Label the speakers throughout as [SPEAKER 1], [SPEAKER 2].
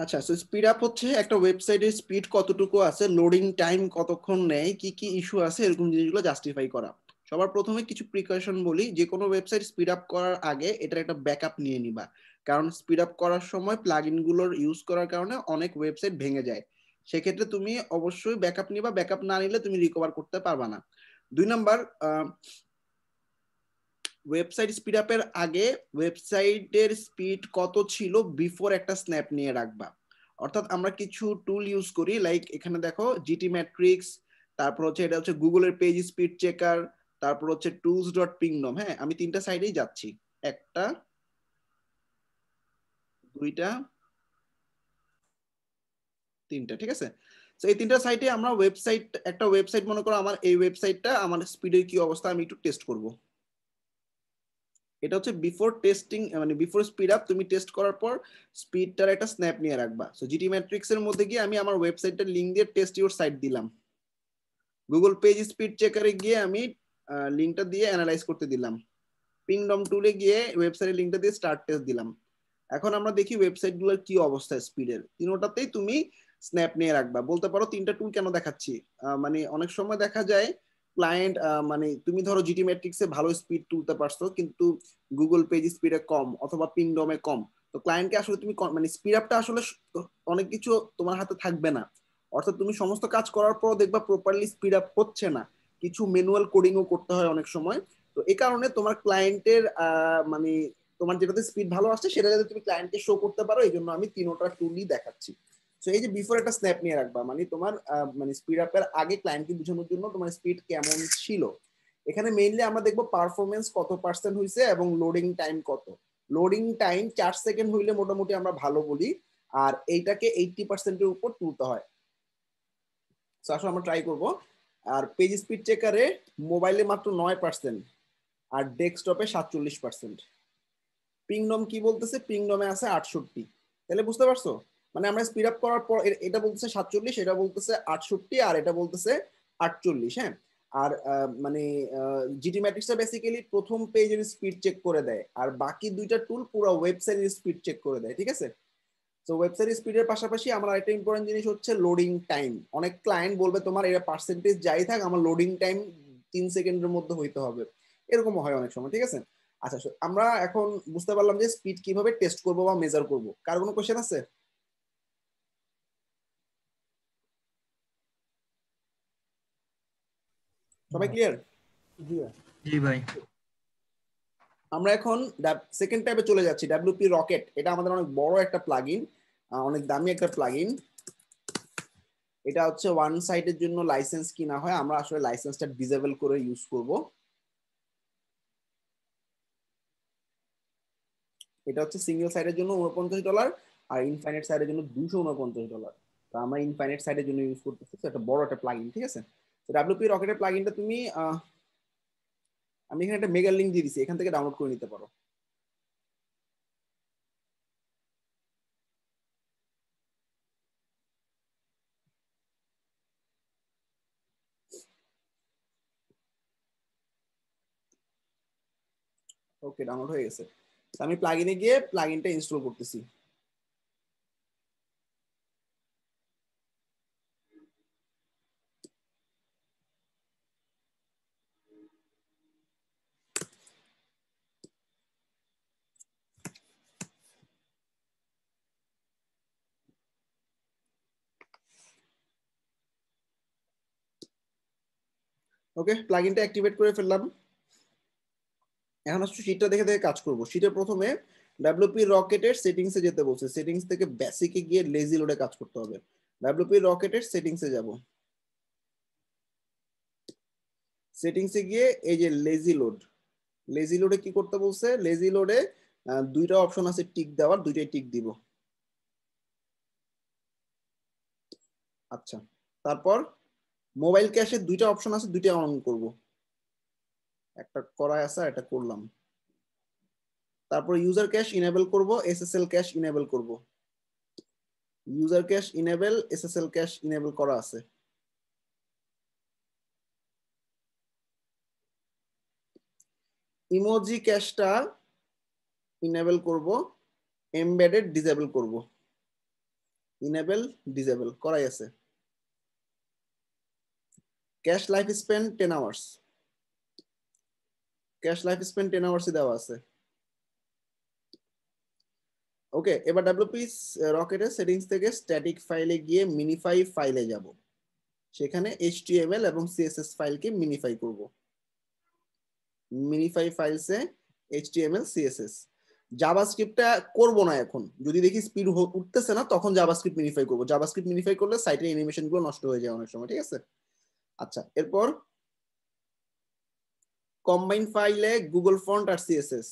[SPEAKER 1] আচ্ছা so speed up হচ্ছে একটা ওয়েবসাইটের স্পিড কতটুকু আছে লোডিং টাইম কতক্ষণ নেয় কি কি ইস্যু আছে এরকম জিনিসগুলো জাস্টিফাই করা সবার প্রথমে কিছু প্রিকশন বলি যে কোনো ওয়েবসাইট স্পিড আপ করার আগে এটার একটা ব্যাকআপ নিয়ে নিবা কারণ স্পিড আপ করার সময় প্লাগইনগুলোর ইউজ করার কারণে অনেক ওয়েবসাইট ভেঙে যায় সেক্ষেত্রে তুমি অবশ্যই ব্যাকআপ নিবা ব্যাকআপ না নিলে তুমি রিকভার করতে পারবা না দুই নাম্বার ওয়েবসাইট স্পিড আপের আগে ওয়েবসাইটের স্পিড কত ছিল বিফোর একটা স্ন্যাপ নিয়ে রাখবা অর্থাৎ আমরা কিছু টুল ইউজ করি লাইক এখানে দেখো জিটি ম্যাট্রিক্স তারপর হচ্ছে এটা হচ্ছে গুগলের পেজ স্পিড চেকার তারপর হচ্ছে টুলস ডট পিংডম হ্যাঁ আমি তিনটা সাইডেই যাচ্ছি একটা দুইটা তিনটা ঠিক আছে তো এই তিনটা সাইটে আমরা ওয়েবসাইট একটা ওয়েবসাইট মনে করো আমার এই ওয়েবসাইটটা আমার স্পিডের কি অবস্থা আমি একটু টেস্ট করবো এটা হচ্ছে বিফোর টেস্টিং মানে বিফোর স্পিড আপ তুমি টেস্ট করার পর স্পিডটার একটা স্ন্যাপ নিয়ে রাখবা সো জিটি ম্যাট্রিক্সের মধ্যে গিয়ে আমি আমার ওয়েবসাইটের লিঙ্ক দিয়ে টেস্ট ইউর সাইট দিলাম গুগল পেজ স্পিড চেকারে গিয়ে আমি লিঙ্কটা দিয়ে অ্যানালাইজ করতে দিলাম পিংডম টুলে গিয়ে ওয়েবসাইটের লিঙ্কটা দিয়ে স্টার্ট টেস্ট দিলাম এখন আমরা দেখি ওয়েবসাইটগুলোর কি অবস্থা স্পিডের তিনোটাতেই তুমি স্ন্যাপ নিয়ে রাখবা বলতে পারো তিনটা টুল কেন দেখাচ্ছি মানে অনেক সময় দেখা যায় ক্লায়েন্ট মানে তুমি ধরো জিটি ম্যাট্রিক্সে ভালো স্পিড তুলতে পারছো কিন্তু গুগল পেজ স্পিডে কম অথবা পিংডমে কম তো ক্লায়েন্টকে আসলে তুমি মানে স্পিড আপটা আসলে অনেক কিছু তোমার হাতে থাকবে না অর্থাৎ তুমি সমস্ত কাজ করার পর দেখবা প্রপারলি স্পিড আপ হচ্ছে না কিছু ম্যানুয়াল কোডিংও করতে হয় অনেক সময় তো এই কারণে তোমার ক্লায়েন্টের মানে তোমার যেটাতে স্পিড ভালো আসছে সেটা যাতে তুমি ক্লায়েন্টকে শো করতে পারো এই জন্য আমি তিনোটা টুলই দেখাচ্ছি সো এই যে বিফোর একটা স্ন্যাপ নিয়ে রাখবা মানে তোমার মানে স্পিড আপের আগে ক্লায়েন্টকে বোঝানোর জন্য তোমার স্পিড কেমন ছিল এখানে মেইনলি আমরা দেখবো পারফরমেন্স কত পার্সেন্ট হয়েছে এবং লোডিং টাইম কত লোডিং টাইম চার সেকেন্ড হইলে মোটামুটি আমরা ভালো বলি আর এইটাকে এইটটি পার্সেন্টের উপর তুলতে হয় সো আসলে আমরা ট্রাই করব আর পেজ স্পিড চেকারে মোবাইলে মাত্র নয় পার্সেন্ট আর ডেস্কটপে সাতচল্লিশ পার্সেন্ট পিংডম কি বলতেছে পিংডমে আছে আটষট্টি তাহলে বুঝতে পারছো মানে আমরা স্পিড আপ করার পর এটা বলতেছে সাতচল্লিশ এটা বলতেছে আটষট্টি আর এটা বলতেছে আটচল্লিশ হ্যাঁ আর মানে জিটি ম্যাট্রিক্সটা বেসিক্যালি প্রথম পেজের স্পিড চেক করে দেয় আর বাকি দুইটা টুল পুরো ওয়েবসাইটের স্পিড চেক করে দেয় ঠিক আছে তো ওয়েবসাইট স্পিডের পাশাপাশি আমার আরেকটা ইম্পর্টেন্ট জিনিস হচ্ছে লোডিং টাইম অনেক ক্লায়েন্ট বলবে তোমার এটা পার্সেন্টেজ যাই থাক আমার লোডিং টাইম তিন সেকেন্ডের মধ্যে হইতে হবে এরকম হয় অনেক সময় ঠিক আছে আচ্ছা আমরা এখন বুঝতে পারলাম যে স্পিড কিভাবে টেস্ট করব বা মেজার করব কার কোনো কোয়েশ্চেন আছে সবাই ক্লিয়ার জি ভাই আমরা এখন সেকেন্ড টাইপে চলে যাচ্ছি ডাব্লিউপি রকেট এটা আমাদের অনেক বড় একটা প্লাগইন অনেক দামি একটা প্লাগইন এটা হচ্ছে ওয়ান সাইডের জন্য লাইসেন্স কিনা হয় আমরা আসলে লাইসেন্সটা ডিসেবল করে ইউজ করব এটা হচ্ছে সিঙ্গেল সাইডের জন্য উনপঞ্চাশ ডলার আর ইনফাইনেট সাইডের জন্য দুশো উনপঞ্চাশ ডলার তো আমরা ইনফাইনেট সাইডের জন্য ইউজ করতেছি একটা বড় একটা প্লাগইন ঠিক আছে ডাব্লিউপি রকেটের প্লাগিনটা তুমি আমি এখানে একটা মেগা লিঙ্ক দিয়ে দিছি এখান থেকে ডাউনলোড করে নিতে পারো ওকে ডাউনলোড হয়ে গেছে আমি প্লাগিনে গিয়ে প্লাগিনটা ইনস্টল করতেছি ওকে প্লাগিনটা অ্যাক্টিভেট করে ফেললাম এখন আসছি শীটটা দেখে দেখে কাজ করব শীটে প্রথমে ডাব্লিউপি রকেটের সেটিংসে যেতে বলছে সেটিংস থেকে বেসিকে গিয়ে লেজি লোডে কাজ করতে হবে ডাব্লিউপি রকেটের সেটিংসে যাব সেটিংসে গিয়ে এই যে লেজি লোড লেজি লোডে কি করতে বলছে লেজি লোডে দুইটা অপশন আছে টিক দেওয়ার দুইটাই টিক দিব আচ্ছা তারপর মোবাইল ক্যাশে দুইটা অপশন আছে দুইটা অন করব একটা করা আছে আর একটা করলাম তারপর ইউজার ক্যাশ ইনেবল করব এসএসএল ক্যাশ ইনেবল করব user cache enable SSL cache enable করা আছে ইমোজি ক্যাশটা ইনেবল করব এমবেডেড ডিসেবল করব ইনেবল ডিসেবল করাই আছে cache life span ten hours cache life span ten এ দেওয়া আছে ওকে এবার ডাব্লিউপি রকেটের সেটিংস থেকে স্ট্যাটিক ফাইলে গিয়ে মিনিফাই ফাইলে যাব সেখানে এইচটিএমএল এবং সিএসএস ফাইলকে মিনিফাই করব মিনিফাই ফাইলসে এইচটিএমএল সিএসএস জাভাস্ক্রিপ্টটা করব না এখন যদি দেখি স্পিড উঠতেছে না তখন জাভাস্ক্রিপ্ট মিনিফাই করব জাভাস্ক্রিপ্ট মিনিফাই করলে সাইটের অ্যানিমেশনগুলো নষ্ট হয়ে যায় অনেক সময় ঠিক আছে আচ্ছা এরপর কম্বাইন ফাইলে গুগল ফন্ট আর সিএসএস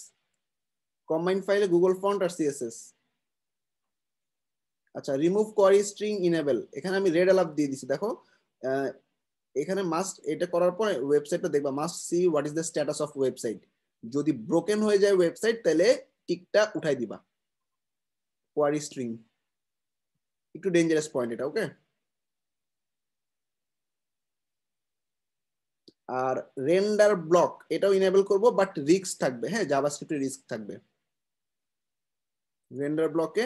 [SPEAKER 1] কম্বাইন ফাইলে গুগল ফন্ট আর সিএসএস আচ্ছা রিমুভ কোয়ারি স্ট্রিং ইনেবল এখানে আমি রেড অ্যালার্ট দিয়ে দিছি দেখো এখানে মাস্ট এটা করার পরে ওয়েবসাইটটা দেখবা must see what is the status of website যদি ব্রোকেন হয়ে যায় ওয়েবসাইট তাহলে টিকটা উঠাই দিবা কোয়ারি স্ট্রিং একটু ডেঞ্জারাস পয়েন্ট এটা ওকে আর রেন্ডার ব্লক এটাও ইনেবল করব বাট রিস্ক থাকবে হ্যাঁ জাভাস্ক্রিপ্টে রিস্ক থাকবে রেন্ডার ব্লকে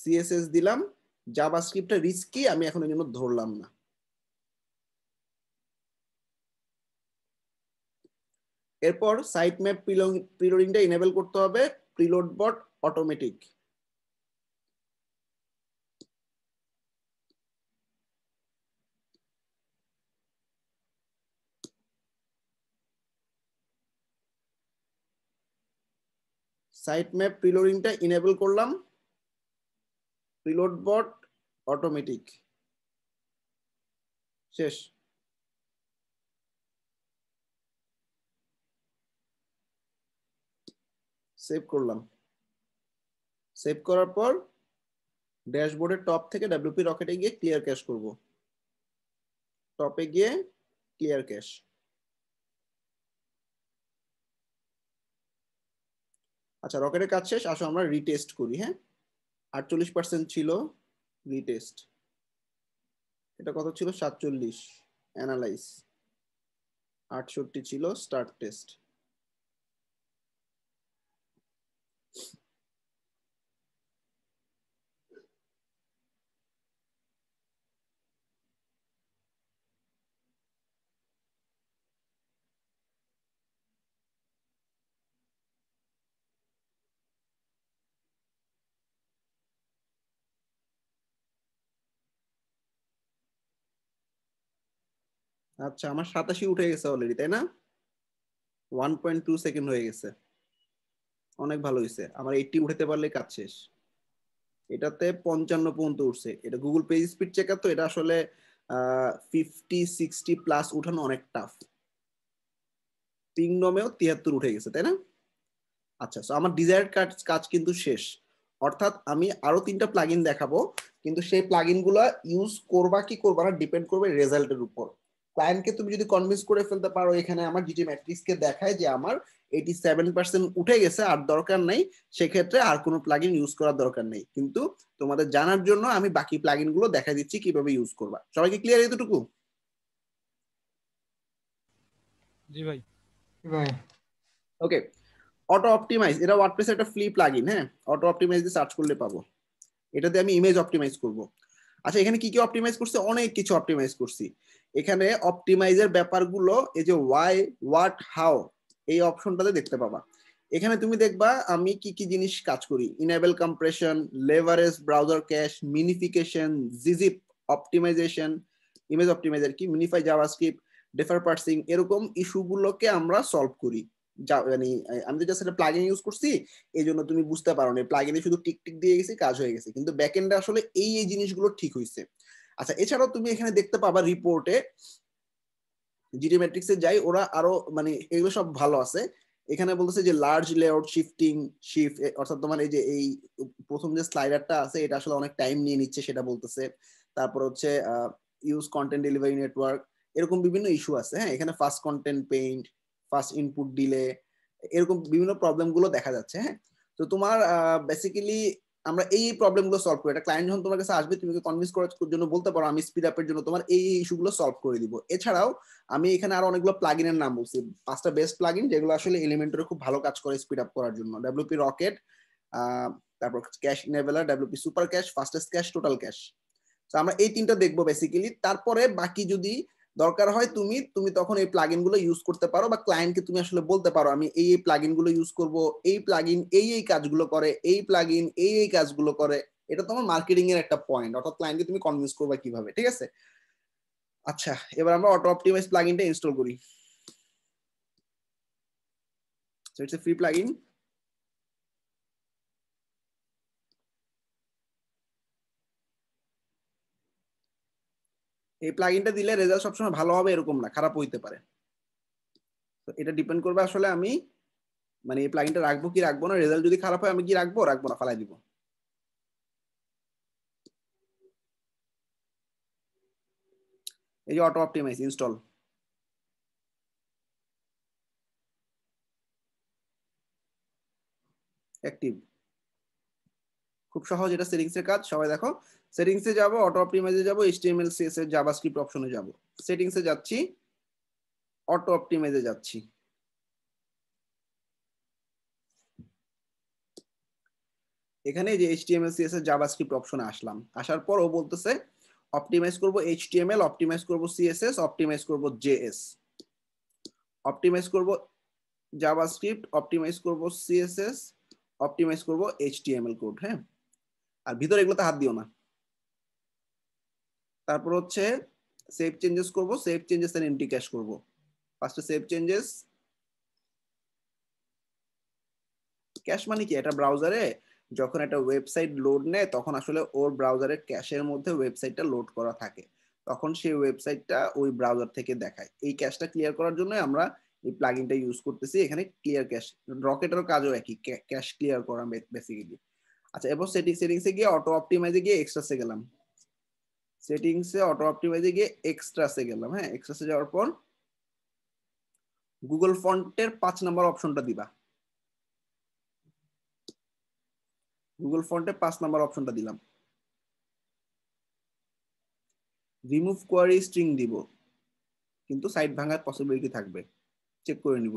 [SPEAKER 1] সিএসএস দিলাম জাভাস্ক্রিপ্টটা রিস্কই আমি এখন এর জন্য ধরলাম না এরপর সাইট ম্যাপ প্রিলোডিংটা ইনেবল করতে হবে preload bot automatic site map প্রিলোডিংটা ইনেবল করলাম প্রিলোড বট অটোমেটিক শেষ সেভ করলাম সেভ করার পর ড্যাশবোর্ডের টপ থেকে ডাব্লিউপি রকেটে গিয়ে ক্লিয়ার ক্যাশ করব টপে গিয়ে ক্লিয়ার ক্যাশ আচ্ছা রকেটের কাজ শেষ আসো আমরা রিটেস্ট করি হ্যাঁ আটচল্লিশ পার্সেন্ট ছিল রিটেস্ট এটা কত ছিল সাতচল্লিশ অ্যানালাইস আটষট্টি ছিল স্টার্ট টেস্ট আচ্ছা আমার সাতাশি উঠে গেছে অলরেডি তাই না ওয়ান পয়েন্ট টু সেকেন্ড হয়ে গেছে অনেক ভালো হয়েছে আমার এইটটি উঠাতে পারলে কাজ শেষ এটাতে পঞ্চান্ন পর্যন্ত উঠছে এটা গুগল পেজ স্পিড চেকার তো এটা আসলে ফিফটি সিক্সটি প্লাস উঠানো অনেক টাফ নমেও তিয়াত্তর উঠে গেছে তাই না আচ্ছা সো আমার ডিজায়ার্ড কাজ কাজ কিন্তু শেষ অর্থাৎ আমি আরো তিনটা প্লাগিন দেখাবো কিন্তু সেই প্লাগিনগুলো ইউজ করবা কি করবা না ডিপেন্ড করবে রেজাল্টের উপর ক্লায়েন্টকে তুমি যদি কনভিন্স করে ফেলতে পারো এখানে আমার জিটি ম্যাট্রিক্সকে দেখায় যে আমার এইটি সেভেন পার্সেন্ট উঠে গেছে আর দরকার নেই সেক্ষেত্রে আর কোনো প্লাগ ইউজ করার দরকার নেই কিন্তু তোমাদের জানার জন্য আমি বাকি প্লাগ গুলো দেখা দিচ্ছি কিভাবে ইউজ করবা সবাইকে ক্লিয়ার এতটুকু জি ভাই ভাই ওকে অটো অপটিমাইজ এটা ওয়ার্ডপ্রেসের একটা ফ্রি প্লাগইন হ্যাঁ অটো অপটিমাইজ দিয়ে সার্চ করলে পাবো এটাতে আমি ইমেজ অপটিমাইজ করব আচ্ছা এখানে কি কি অপটিমাইজ করছে অনেক কিছু অপটিমাইজ করছি এখানে অপটিমাইজের ব্যাপারগুলো এই যে ওয়াই হোয়াট হাউ এই অপশনটাতে দেখতে পাবা এখানে তুমি দেখবা আমি কি কি জিনিস কাজ করি enable compression leverage browser cache minification gzip optimization image optimizer কি মিনিফাই জাভাস্ক্রিপ্ট ডেফার পার্সিং এরকম ইস্যুগুলোকে আমরা সলভ করি মানে আমি তো জাস্ট একটা প্লাগিন ইউজ করছি এই জন্য তুমি বুঝতে পারো না প্লাগিনে শুধু টিক টিক দিয়ে গেছি কাজ হয়ে গেছে কিন্তু ব্যাকএন্ডে আসলে এই এই জিনিসগুলো ঠিক হয়েছে আচ্ছা এছাড়াও তুমি এখানে দেখতে পাবা রিপোর্টে জিটি এ যাই ওরা আরো মানে এগুলো সব ভালো আছে এখানে বলতেছে যে লার্জ লেআউট শিফটিং শিফট অর্থাৎ তোমার এই যে এই প্রথম যে স্লাইডারটা আছে এটা আসলে অনেক টাইম নিয়ে নিচ্ছে সেটা বলতেছে তারপর হচ্ছে ইউজ কন্টেন্ট ডেলিভারি নেটওয়ার্ক এরকম বিভিন্ন ইস্যু আছে হ্যাঁ এখানে first content paint first input delay এরকম বিভিন্ন প্রবলেম গুলো দেখা যাচ্ছে হ্যাঁ তো তোমার বেসিক্যালি আমরা এই প্রবলেমগুলো সলভ করি এটা ক্লায়েন্ট যখন তোমার কাছে আসবে তুমি কনভিন্স করার জন্য বলতে পারো আমি স্পিড আপের জন্য তোমার এই ইস্যুগুলো সলভ করে দিব এছাড়াও আমি এখানে আরো অনেকগুলো এর নাম বলছি পাঁচটা বেস্ট প্লাগিন যেগুলো আসলে এলিমেন্টের খুব ভালো কাজ করে স্পিড আপ করার জন্য ডব্লিউপি রকেট তারপর cache enabler WP super cache fastest cache total cache তো আমরা এই তিনটা দেখবো বেসিক্যালি তারপরে বাকি যদি দরকার হয় তুমি তুমি তখন এই প্লাগইন গুলো ইউজ করতে পারো বা ক্লায়েন্টকে তুমি আসলে বলতে পারো আমি এই এই প্লাগইন গুলো ইউজ করব এই প্লাগইন এই এই কাজগুলো করে এই প্লাগইন এই এই কাজগুলো করে এটা তোমার মার্কেটিং এর একটা পয়েন্ট অর্থাৎ ক্লায়েন্টকে তুমি কনভিন্স করবে কিভাবে ঠিক আছে আচ্ছা এবার আমরা অটো অপটিমাইজ প্লাগইনটা ইনস্টল করি so it's a free plugin এই প্লাগিনটা দিলে রেজাল্ট সবসময় ভালো হবে এরকম না খারাপ হইতে পারে তো এটা ডিপেন্ড করবে আসলে আমি মানে এই প্লাগিনটা রাখবো কি রাখবো না রেজাল্ট যদি খারাপ হয় আমি কি রাখবো রাখবো না ফালাই দিব এই যে অটো অপটিমাইজ ইনস্টল অ্যাক্টিভ খুব সহজ এটা সেটিংস এর কাজ সবাই দেখো সেটিংস এ যাবো অটো অপটিমাইজে যাবো এইচটিএমএল সিএস এর জাভাস্ক্রিপ্ট অপশনে যাব সেটিংস এ যাচ্ছি অটো অপটিমাইজে যাচ্ছি এখানে যে এইচটিএমএল সিএস এর জাভাস্ক্রিপ্ট অপশনে আসলাম আসার পর ও বলতেছে অপটিমাইজ করব এইচটিএমএল অপটিমাইজ করব সিএসএস অপটিমাইজ করব জেএস অপটিমাইজ করব জাভাস্ক্রিপ্ট অপটিমাইজ করব সিএসএস অপটিমাইজ করব এইচটিএমএল কোড হ্যাঁ আর ভিতরে এগুলোতে হাত দিও না তারপর হচ্ছে সেভ চেঞ্জেস করব save changes and empty cache করব ফার্স্টে সেভ চেঞ্জেস ক্যাশ মানে কি এটা ব্রাউজারে যখন একটা ওয়েবসাইট লোড নেয় তখন আসলে ওর ব্রাউজারের ক্যাশের মধ্যে ওয়েবসাইটটা লোড করা থাকে তখন সেই ওয়েবসাইটটা ওই ব্রাউজার থেকে দেখায় এই ক্যাশটা ক্লিয়ার করার জন্য আমরা এই প্লাগিনটা ইউজ করতেছি এখানে ক্লিয়ার ক্যাশ রকেটের কাজও একই ক্যাশ ক্লিয়ার করা বেসিক্যালি আচ্ছা এবার সেটিং সেটিংসে গিয়ে অটো অপটিমাইজে গিয়ে এক্সট্রাসে গেলাম সেটিংসে অটো অপটিমাইজে গিয়ে এক্সট্রাসে গেলাম হ্যাঁ এক্সট্রাসে যাওয়ার পর গুগল ফন্টের পাঁচ নাম্বার অপশনটা দিবা গুগল ফন্টে পাঁচ নাম্বার অপশনটা দিলাম রিমুভ কোয়ারি স্ট্রিং দিব কিন্তু সাইট ভাঙার পসিবিলিটি থাকবে চেক করে নিব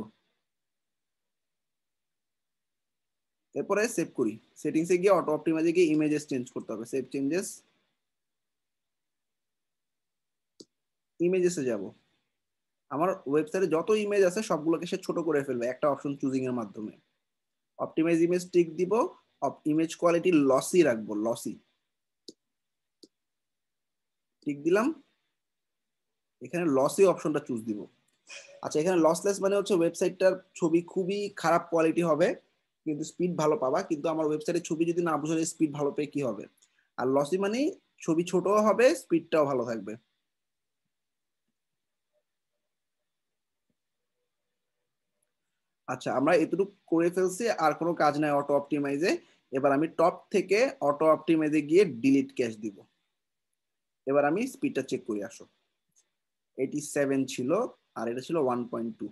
[SPEAKER 1] এরপরে সেভ করি সেটিংসে গিয়ে অটো অপটিমাইজে গিয়ে ইমেজেস চেঞ্জ করতে হবে সেভ চেঞ্জেস ইমেজেসে যাব আমার ওয়েবসাইটে যত ইমেজ আছে সবগুলোকে সে ছোট করে ফেলবে একটা অপশন চুজিং এর মাধ্যমে অপটিমাইজ ইমেজ টিক দিব ইমেজ কোয়ালিটি লসি রাখবো লসি টিক দিলাম এখানে লসি অপশনটা চুজ দিব আচ্ছা এখানে লসলেস মানে হচ্ছে ওয়েবসাইটটার ছবি খুবই খারাপ কোয়ালিটি হবে কিন্তু স্পিড ভালো পাবা কিন্তু আমার ওয়েবসাইটে ছবি যদি না বুঝলে স্পিড ভালো পেয়ে কি হবে আর লসি মানে ছবি ছোটও হবে স্পিডটাও ভালো থাকবে আচ্ছা আমরা এতটুকু করে ফেলছি আর কোনো কাজ নাই অটো অপটিমাইজে এবার আমি টপ থেকে অটো অপটিমাইজে গিয়ে ডিলিট ক্যাশ দিব এবার আমি স্পিডটা চেক করি আসো এইটি সেভেন ছিল আর এটা ছিল ওয়ান পয়েন্ট টু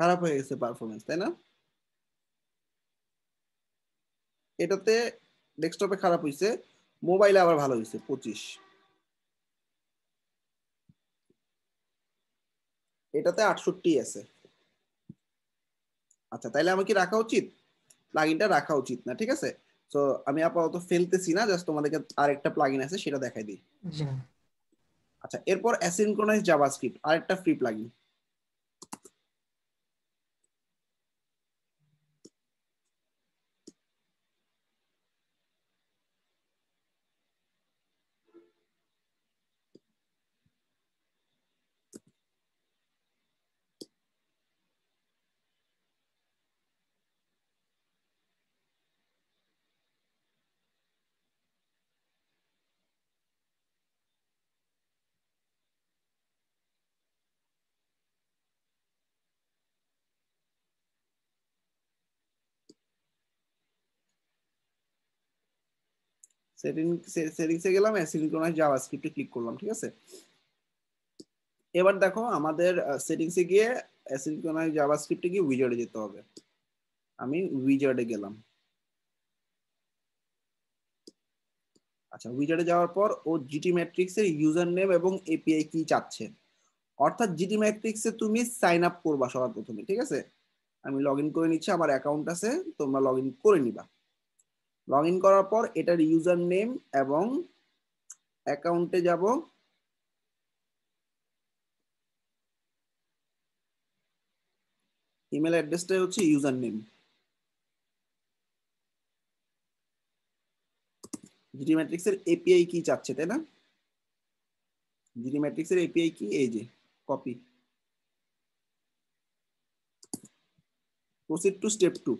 [SPEAKER 1] খারাপ হয়ে গেছে পারফরমেন্স তাই না এটাতে ডেস্কটপে খারাপ হয়েছে মোবাইলে আবার ভালো হয়েছে পঁচিশ এটাতে আটষট্টি আছে আচ্ছা তাইলে আমার কি রাখা উচিত প্লাগিনটা রাখা উচিত না ঠিক আছে তো আমি আপাতত ফেলতেছি না জাস্ট তোমাদেরকে আরেকটা প্লাগিন আছে সেটা দেখাই দিই আচ্ছা এরপর অ্যাসিনক্রোনাইজ জাভাস্ক্রিপ্ট আরেকটা ফ্রি প্লাগিন সেটিং সেটিংসে গেলাম সিনক্রোনাইজ জাভাস্ক্রিপ্টে ক্লিক করলাম ঠিক আছে এবার দেখো আমাদের সেটিংসে গিয়ে অ্যাসিনক্রোনাইজ জাভাস্ক্রিপ্টে গিয়ে উইজার্ডে যেতে হবে আমি উইজার্ডে গেলাম আচ্ছা উইজার্ডে যাওয়ার পর ও জিটি ম্যাট্রিক্সের ইউজার নেম এবং এপিআই কি চাচ্ছে অর্থাৎ জিটি ম্যাট্রিক্সে তুমি সাইন আপ করবা সবার প্রথমে ঠিক আছে আমি লগ ইন করে নিচ্ছি আমার অ্যাকাউন্ট আছে তোমরা লগ ইন করে নিবা লগ ইন করার পর এটার ইউজার নেম এবং অ্যাকাউন্টে যাব ইমেল অ্যাড্রেসটাই হচ্ছে ইউজার নেম জিডি ম্যাট্রিক্সের এপিআই কি চাচ্ছে তাই না জিডি ম্যাট্রিক্সের এপিআই কি এই যে copy proceed to step two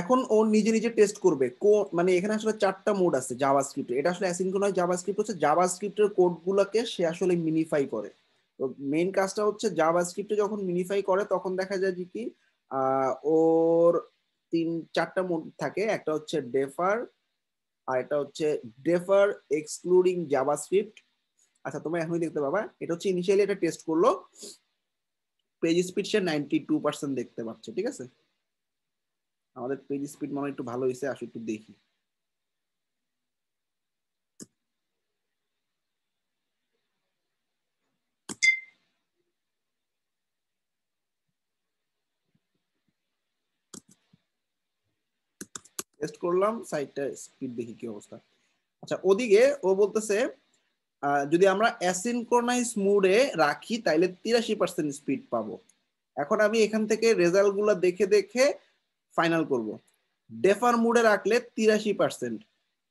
[SPEAKER 1] এখন ও নিজে নিজে টেস্ট করবে মানে এখানে আসলে চারটা মোড আছে জাভা স্ক্রিপ্ট এটা আসলে অ্যাসিনক্রোনাস জাভা স্ক্রিপ্ট হচ্ছে জাভা স্ক্রিপ্টের কোডগুলোকে সে আসলে মিনিফাই করে তো মেইন কাজটা হচ্ছে জাভা স্ক্রিপ্টে যখন মিনিফাই করে তখন দেখা যায় যে কি ওর তিন চারটা মোড থাকে একটা হচ্ছে ডেফার আর এটা হচ্ছে ডেফার এক্সক্লুডিং জাভা স্ক্রিপ্ট আচ্ছা তোমরা এখনই দেখতে পাবা এটা হচ্ছে ইনিশিয়ালি এটা টেস্ট করলো পেজ স্পিড সে নাইনটি টু পার্সেন্ট দেখতে পাচ্ছে ঠিক আছে আমাদের পেজ স্পিড মনে একটু ভালো হয়েছে আসো একটু দেখি টেস্ট করলাম সাইটটা স্পিড দেখি কি অবস্থা আচ্ছা ওদিকে ও বলতেছে যদি আমরা অ্যাসিনক্রোনাইজ মুডে রাখি তাইলে তিরাশি পার্সেন্ট স্পিড পাবো এখন আমি এখান থেকে রেজাল্টগুলো দেখে দেখে ফাইনাল করব ডেফার মুডে রাখলে তিরাশি পার্সেন্ট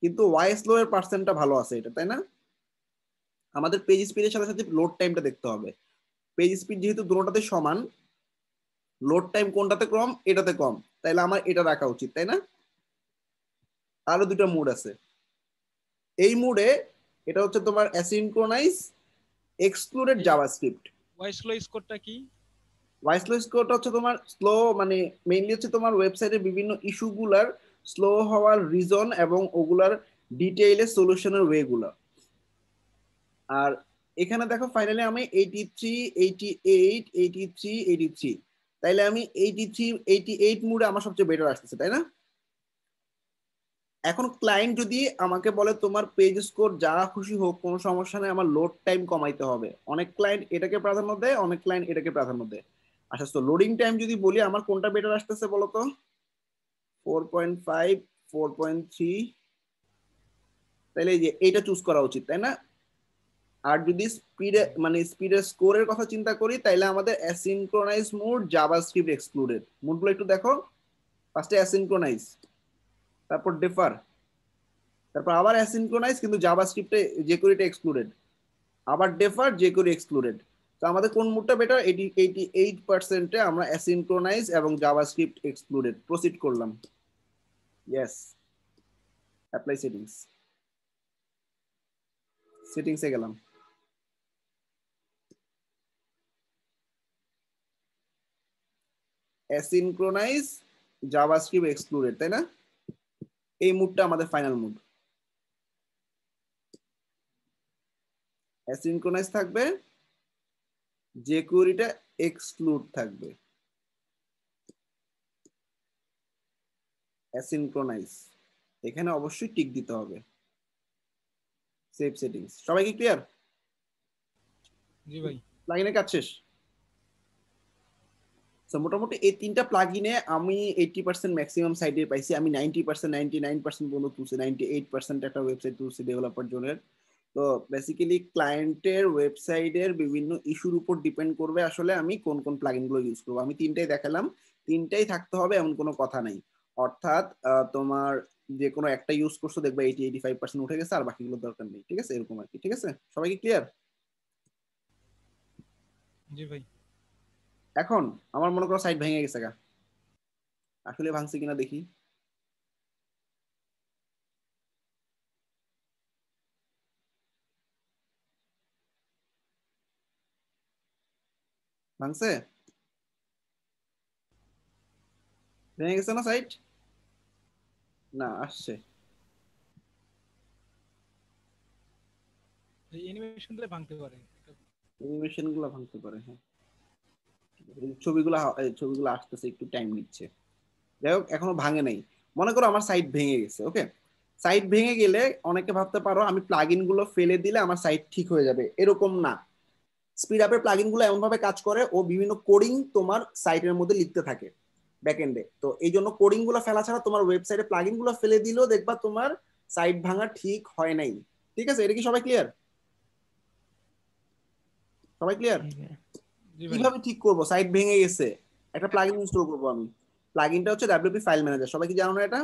[SPEAKER 1] কিন্তু ওয়াইস লো এর পার্সেন্টটা ভালো আছে এটা তাই না আমাদের পেজ স্পিডের সাথে সাথে লোড টাইমটা দেখতে হবে পেজ স্পিড যেহেতু দুটোটাতে সমান লোড টাইম কোনটাতে কম এটাতে কম তাইলে আমার এটা রাখা উচিত তাই না আরো দুটো মুড আছে এই মুডে এটা হচ্ছে তোমার অ্যাসিনক্রোনাইজ এক্সক্লুডেড জাভাস্ক্রিপ্ট ওয়াইস লো স্কোরটা কি ভয়েসলেস কোডটা হচ্ছে তোমার স্লো মানে মেইনলি হচ্ছে তোমার ওয়েবসাইটে বিভিন্ন ইস্যুগুলার স্লো হওয়ার রিজন এবং ওগুলার ডিটেইলে সলিউশনের ওয়েগুলো আর এখানে দেখো ফাইনালি আমি eighty three eighty eight eighty three eighty three তাইলে আমি এইটি থ্রি এইটি এইট মুডে আমার সবচেয়ে বেটার আসতেছে তাই না এখন ক্লায়েন্ট যদি আমাকে বলে তোমার পেজ স্কোর যা খুশি হোক কোনো সমস্যা নেই আমার লোড টাইম কমাইতে হবে অনেক ক্লায়েন্ট এটাকে প্রাধান্য দেয় অনেক ক্লায়েন্ট এটাকে প্রাধান্য দেয় আচ্ছা তো লোডিং টাইম যদি বলি আমার কোনটা বেটার আসতেছে বলো তো four point five four point three তাহলে এই যে এইটা চুজ করা উচিত তাই না আর যদি স্পিডে মানে স্পিডের স্কোরের কথা চিন্তা করি তাইলে আমাদের অ্যাসিনক্রোনাইজ মোড জাভাস্ক্রিপ্ট এক্সক্লুডেড মোডগুলো একটু দেখো ফার্স্টে অ্যাসিনক্রোনাইজ তারপর ডেফার তারপর আবার অ্যাসিনক্রোনাইজ কিন্তু জাভাস্ক্রিপ্টে যে এটা এক্সক্লুডেড আবার ডেফার যে করি এক্সক্লুডেড তো আমাদের কোন মুডটা বেটার এইটি এইটি এইট পার্সেন্টে আমরা অ্যাসিনক্রোনাইজ এবং জাভা স্ক্রিপ্ট এক্সক্লুডেড প্রসিড করলাম ইয়েস অ্যাপ্লাই সেটিংস সেটিংসে গেলাম অ্যাসিনক্রোনাইজ জাভা স্ক্রিপ্ট এক্সক্লুডেড তাই না এই মুডটা আমাদের ফাইনাল মুড অ্যাসিনক্রোনাইজ থাকবে যে কোয়েরিটা এক্সক্লুড থাকবে অ্যাসিনক্রোনাইজ এখানে অবশ্যই টিক দিতে হবে সেভ সেটিংস সবাই কি ক্লিয়ার জি ভাই প্লাগইনের কাজ শেষ সো মোটামুটি এই তিনটা প্লাগিনে আমি পার্সেন্ট ম্যাক্সিমাম সাইডে পাইছি আমি পার্সেন্ট 90% 99% পর্যন্ত তুলছি 98% একটা ওয়েবসাইট তুলছি ডেভেলপার জনের তো বেসিক্যালি ক্লায়েন্টের ওয়েবসাইটের বিভিন্ন ইস্যুর উপর ডিপেন্ড করবে আসলে আমি কোন কোন প্লাগিনগুলো ইউজ করবো আমি তিনটাই দেখালাম তিনটাই থাকতে হবে এমন কোনো কথা নেই অর্থাৎ তোমার যে কোনো একটা ইউজ করছো দেখবে এইটি এইটি ফাইভ পার্সেন্ট উঠে গেছে আর বাকিগুলো দরকার নেই ঠিক আছে এরকম আর কি ঠিক আছে সবাইকে ক্লিয়ার জি ভাই এখন আমার মনে করো সাইট ভেঙে গেছে গা আসলে ভাঙছে কিনা দেখি ভাঙছে ভেঙে গেছে না সাইট না আসছে অ্যানিমেশন গুলো ভাঙতে পারে অ্যানিমেশন গুলো ভাঙতে পারে হ্যাঁ ছবিগুলো ছবিগুলো আসতেছে একটু টাইম নিচ্ছে যাই হোক এখনো ভাঙে নাই মনে করো আমার সাইট ভেঙে গেছে ওকে সাইট ভেঙে গেলে অনেকে ভাবতে পারো আমি প্লাগ গুলো ফেলে দিলে আমার সাইট ঠিক হয়ে যাবে এরকম না স্পিড আপের এমন এমনভাবে কাজ করে ও বিভিন্ন কোডিং তোমার সাইটের মধ্যে লিখতে থাকে ব্যাকএন্ডে তো এই জন্য কোডিং গুলো ফেলা ছাড়া তোমার ওয়েবসাইটে প্লাগিন গুলো ফেলে দিলেও দেখবা তোমার সাইট ভাঙা ঠিক হয় নাই ঠিক আছে এটা কি সবাই ক্লিয়ার সবাই ক্লিয়ার কিভাবে ঠিক করব সাইট ভেঙে গেছে একটা প্লাগিন ইনস্টল করব আমি প্লাগিনটা হচ্ছে ডব্লিউপি ফাইল ম্যানেজার সবাই কি জানো না এটা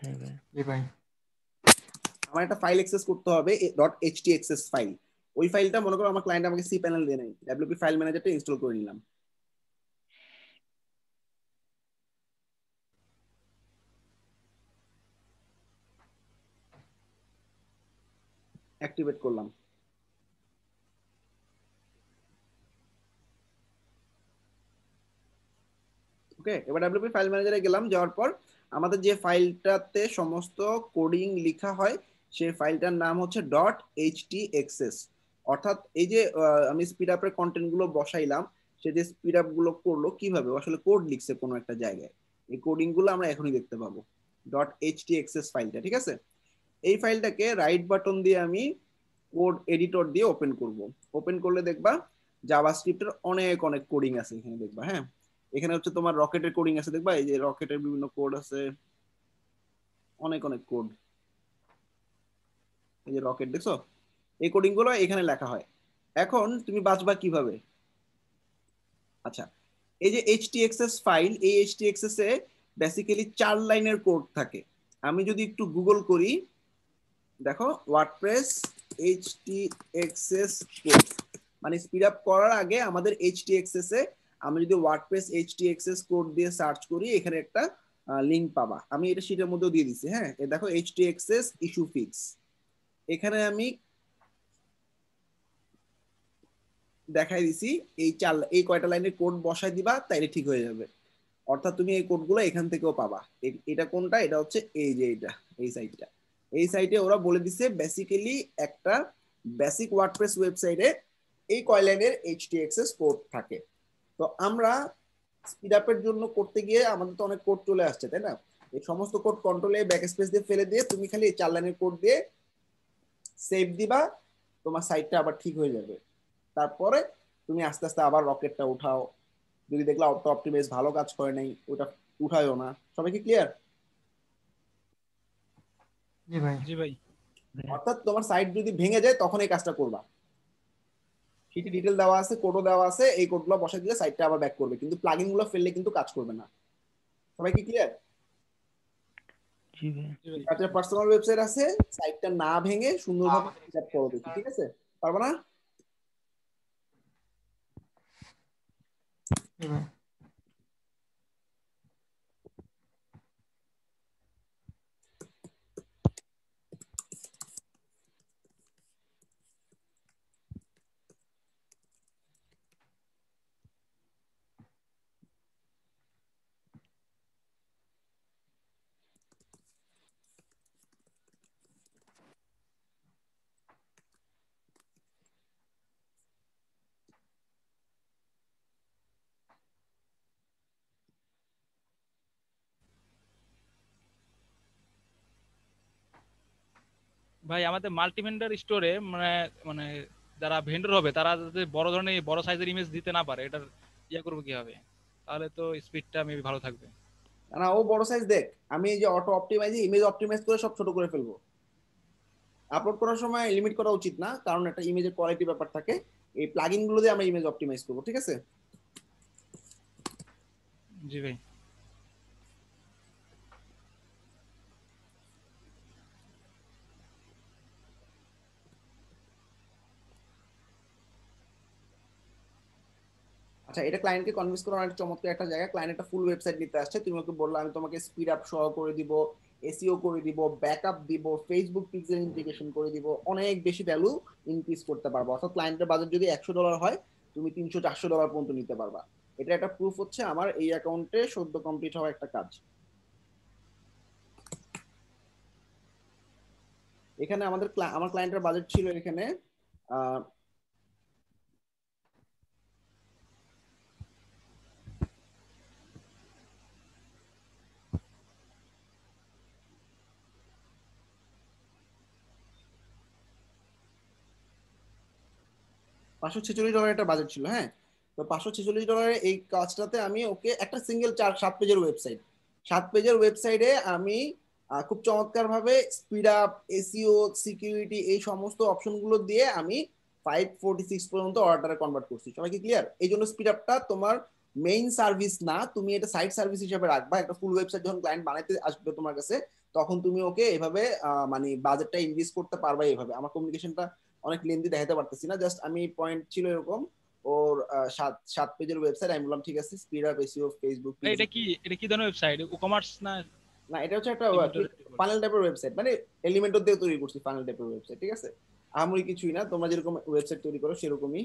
[SPEAKER 1] হ্যাঁ ভাই আমার একটা ফাইল অ্যাক্সেস করতে হবে ডট এইচটি এক্সেস ফাইল ওই ফাইলটা মনে করো আমার ক্লায়েন্ট আমাকে সি প্যানেল দিয়ে নেয় ডাব্লিউপি ফাইল ম্যানেজারটা ইনস্টল করে নিলাম অ্যাক্টিভেট করলাম ওকে এবার ডাব্লিউপি ফাইল ম্যানেজারে গেলাম যাওয়ার পর আমাদের যে ফাইলটাতে সমস্ত কোডিং লেখা হয় সেই ফাইলটার নাম হচ্ছে ডট এইচটিএক্সএস অর্থাৎ এই যে আমি স্পিড আপের কন্টেন্ট গুলো বসাইলাম সে যে স্পিড আপ গুলো করলো কিভাবে আসলে কোড লিখছে কোনো একটা জায়গায় এই কোডিং গুলো আমরা এখনই দেখতে পাবো ডট এইচটিএক্সএস ফাইলটা ঠিক আছে এই ফাইলটাকে রাইট বাটন দিয়ে আমি কোড এডিটর দিয়ে ওপেন করব ওপেন করলে দেখবা জাভাস্ক্রিপ্টের অনেক অনেক কোডিং আছে এখানে দেখবা হ্যাঁ এখানে হচ্ছে তোমার রকেটের কোডিং আছে দেখবা এই যে রকেটের বিভিন্ন কোড আছে অনেক অনেক কোড এই যে রকেট দেখছো এই কোডিং গুলো এখানে লেখা হয় এখন তুমি বাঁচবা কিভাবে আচ্ছা এই যে এইচটিএক্সএস ফাইল এই এইচটিএক্সএস এ বেসিক্যালি চার লাইনের কোড থাকে আমি যদি একটু গুগল করি দেখো ওয়ার্ডপ্রেস এইচটিএক্সএস কোড মানে স্পিড আপ করার আগে আমাদের এইচটিএক্সএস এ আমি যদি ওয়ার্ডপ্রেস এইচটিএক্সএস কোড দিয়ে সার্চ করি এখানে একটা লিংক পাবা আমি এটা শীটের মধ্যে দিয়ে দিছি হ্যাঁ দেখো এইচটিএক্সএস ইস্যু ফিক্স এখানে আমি দেখাই দিছি এই চাল এই কয়টা লাইনের কোড বসায় দিবা তাইলে ঠিক হয়ে যাবে অর্থাৎ তুমি এই কোডগুলো এখান থেকেও পাবা এটা কোনটা এটা হচ্ছে এই যে এটা এই সাইটটা এই সাইটে ওরা বলে দিছে বেসিক্যালি একটা বেসিক ওয়ার্ডপ্রেস ওয়েবসাইটে এই কয় লাইনের এইচটিএক্সএস কোড থাকে তো আমরা স্পিড আপের জন্য করতে গিয়ে আমাদের তো অনেক কোড চলে আসছে তাই না এই সমস্ত কোড কন্ট্রোলে ব্যাক স্পেস দিয়ে ফেলে দিয়ে তুমি খালি এই চার লাইনের কোড দিয়ে সেভ দিবা তোমার সাইডটা আবার ঠিক হয়ে যাবে তারপরে তুমি আস্তে আস্তে আবার রকেটটা উঠাও যদি দেখলে অটো অপটিমাইজ ভালো কাজ করে নাই ওটা উঠায়ও না সবাই কি ক্লিয়ার জি ভাই জি ভাই অর্থাৎ তোমার সাইট যদি ভেঙে যায় তখন এই কাজটা করবা সেটি ডিটেল দেওয়া আছে কোডও দেওয়া আছে এই কোডগুলো বসে দিলে সাইটটা আবার ব্যাক করবে কিন্তু গুলো ফেললে কিন্তু কাজ করবে না সবাই কি ক্লিয়ার আপনার পার্সোনাল ওয়েবসাইট আছে সাইটটা না ভেঙে সুন্দরভাবে হিসাব আচ্ছা। করে দিতে ঠিক আছে পারবা না হুম ভাই আমাদের মাল্টিভেন্ডার স্টোরে মানে মানে যারা ভেন্ডার হবে তারা যদি বড় ধরনের বড় সাইজের ইমেজ দিতে না পারে এটার ইয়ে করবো কি হবে তাহলে তো স্পিডটা মেবি ভালো থাকবে না ও বড় সাইজ দেখ আমি এই যে অটো অপটিমাইজ ইমেজ অপটিমাইজ করে সব ছোট করে ফেলবো আপলোড করার সময় লিমিট করা উচিত না কারণ একটা ইমেজের কোয়ালিটি ব্যাপার থাকে এই প্লাগইন গুলো দিয়ে আমরা ইমেজ অপটিমাইজ করব ঠিক আছে জি ভাই আচ্ছা এটা ক্লায়েন্টকে কনভিন্স করার অনেক চমৎকার একটা জায়গা ক্লায়েন্ট একটা ফুল ওয়েবসাইট নিতে আসছে তুমি ওকে বললো আমি তোমাকে স্পিড আপ সহ করে দিব এসিও e করে দিব ব্যাকআপ দিব ফেসবুক পিক্সেল ইন্টিগ্রেশন করে দিব অনেক বেশি ভ্যালু ইনক্রিজ করতে পারবো অর্থাৎ ক্লায়েন্টের বাজেট যদি একশো ডলার হয় তুমি তিনশো চারশো ডলার পর্যন্ত নিতে পারবা এটা একটা প্রুফ হচ্ছে আমার এই অ্যাকাউন্টে সদ্য কমপ্লিট হওয়া একটা কাজ এখানে আমাদের আমার ক্লায়েন্টের বাজেট ছিল এখানে আহ পাঁচশো ছেচল্লিশ ডলার একটা বাজেট ছিল হ্যাঁ তো পাঁচশো ছেচল্লিশ ডলারের এই কাজটাতে আমি ওকে একটা সিঙ্গেল চার সাত পেজের ওয়েবসাইট সাত পেজের ওয়েবসাইটে আমি খুব চমৎকার ভাবে স্পিড আপ এসিও সিকিউরিটি এই সমস্ত অপশনগুলো দিয়ে আমি ফাইভ ফোরটি সিক্স পর্যন্ত অর্ডারে কনভার্ট করছি সবাইকে ক্লিয়ার এই জন্য স্পিড আপটা তোমার মেইন সার্ভিস না তুমি এটা সাইড সার্ভিস হিসেবে রাখবা একটা ফুল ওয়েবসাইট যখন ক্লায়েন্ট বানাইতে আসবে তোমার কাছে তখন তুমি ওকে এভাবে মানে বাজেটটা ইনক্রিজ করতে পারবা এভাবে আমার কমিউনিকেশনটা অনেক লেন্দি দেখাতে পারতেছি না জাস্ট আমি পয়েন্ট ছিল এরকম ওর সাত সাত পেজের ওয়েবসাইট আমি বললাম ঠিক আছে স্পিড আপ এসইও ফেসবুক এটা কি এটা কি ধরনের ওয়েবসাইট ই কমার্স না না এটা হচ্ছে একটা ফানেল টাইপের ওয়েবসাইট মানে এলিমেন্টর দিয়ে তৈরি করছি ফানেল টাইপের ওয়েবসাইট ঠিক আছে আমরি কিছুই না তোমরা যেরকম ওয়েবসাইট তৈরি করো সেরকমই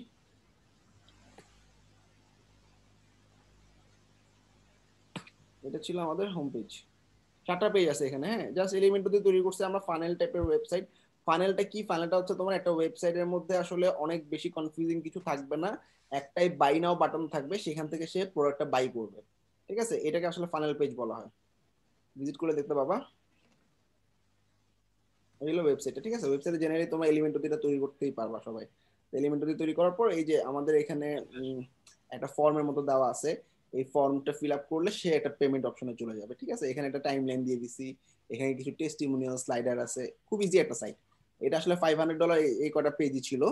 [SPEAKER 1] এটা ছিল আমাদের হোম পেজ চারটা পেজ আছে এখানে হ্যাঁ জাস্ট এলিমেন্টর দিয়ে তৈরি করছি আমরা ফানেল টাইপের ওয়েবসাইট ফাইনালটা কি ফাইনালটা হচ্ছে তোমার একটা ওয়েবসাইটের মধ্যে আসলে অনেক বেশি কনফিউজিং কিছু থাকবে না একটাই বাই নাও বাটন থাকবে সেখান থেকে সে প্রোডাক্টটা বাই করবে ঠিক আছে এটাকে আসলে ফাইনাল পেজ বলা হয় ভিজিট করে দেখতে পাবা এগুলো ওয়েবসাইট ঠিক আছে ওয়েবসাইটে জেনারেলি তোমরা দিয়ে তৈরি করতেই পারবা সবাই এলিমেন্ট দিয়ে তৈরি করার পর এই যে আমাদের এখানে একটা ফর্মের মতো দেওয়া আছে এই ফর্মটা ফিল আপ করলে সে একটা পেমেন্ট অপশনে চলে যাবে ঠিক আছে এখানে একটা টাইম লাইন দিয়ে দিছি এখানে কিছু টেস্টিমোনিয়াল স্লাইডার আছে খুব ইজি একটা সাইট এটা আসলে ফাইভ হান্ড্রেড ডলার এই কটা পেজই ছিল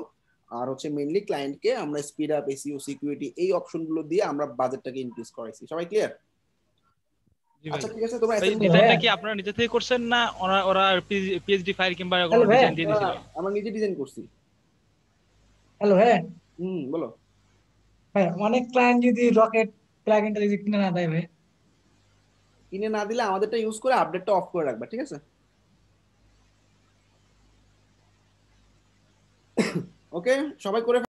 [SPEAKER 1] আর হচ্ছে মেনলি ক্লায়েন্টকে আমরা স্পিড আপ ও সিকিউরিটি এই অপশনগুলো দিয়ে আমরা বাজেটটাকে ইনক্রিজ করাইছি সবাই ক্লিয়ার আচ্ছা আমরা নিজে ডিজাইন করছি হ্যালো হ্যাঁ বলো হ্যাঁ, অনেক ক্লায়েন্ট যদি রকেট যদি কিনে না দেয় কিনে না দিলে আমাদেরটা ইউজ করে আপডেটটা অফ করে রাখবা ঠিক আছে ওকে সবাই করে